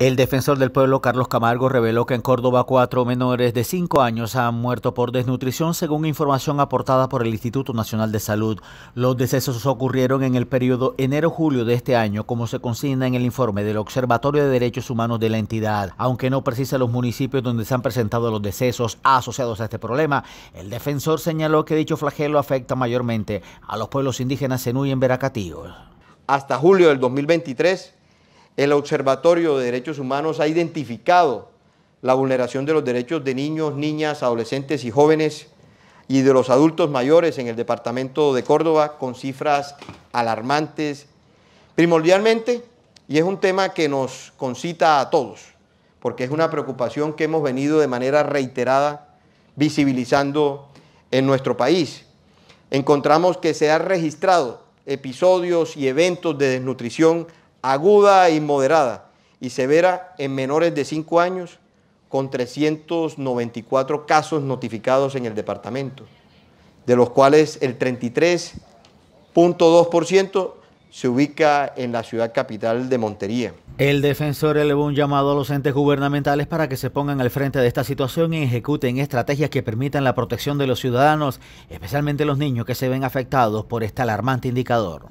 El defensor del pueblo Carlos Camargo reveló que en Córdoba cuatro menores de cinco años han muerto por desnutrición según información aportada por el Instituto Nacional de Salud. Los decesos ocurrieron en el periodo enero-julio de este año, como se consigna en el informe del Observatorio de Derechos Humanos de la entidad. Aunque no precisa los municipios donde se han presentado los decesos asociados a este problema, el defensor señaló que dicho flagelo afecta mayormente a los pueblos indígenas en Veracatío. Hasta julio del 2023 el Observatorio de Derechos Humanos ha identificado la vulneración de los derechos de niños, niñas, adolescentes y jóvenes y de los adultos mayores en el departamento de Córdoba con cifras alarmantes. Primordialmente, y es un tema que nos concita a todos, porque es una preocupación que hemos venido de manera reiterada visibilizando en nuestro país. Encontramos que se han registrado episodios y eventos de desnutrición aguda y moderada, y severa en menores de 5 años, con 394 casos notificados en el departamento, de los cuales el 33.2% se ubica en la ciudad capital de Montería. El defensor elevó un llamado a los entes gubernamentales para que se pongan al frente de esta situación y ejecuten estrategias que permitan la protección de los ciudadanos, especialmente los niños que se ven afectados por este alarmante indicador.